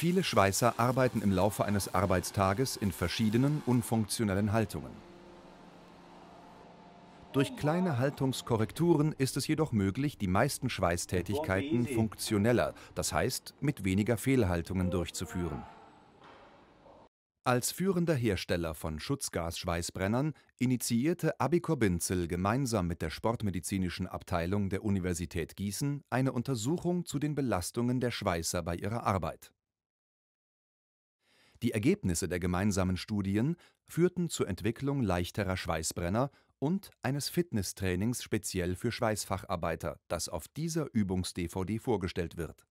Viele Schweißer arbeiten im Laufe eines Arbeitstages in verschiedenen unfunktionellen Haltungen. Durch kleine Haltungskorrekturen ist es jedoch möglich, die meisten Schweißtätigkeiten funktioneller, das heißt mit weniger Fehlhaltungen durchzuführen. Als führender Hersteller von Schutzgas-Schweißbrennern initiierte Abico Binzel gemeinsam mit der sportmedizinischen Abteilung der Universität Gießen eine Untersuchung zu den Belastungen der Schweißer bei ihrer Arbeit. Die Ergebnisse der gemeinsamen Studien führten zur Entwicklung leichterer Schweißbrenner und eines Fitnesstrainings speziell für Schweißfacharbeiter, das auf dieser Übungs-DVD vorgestellt wird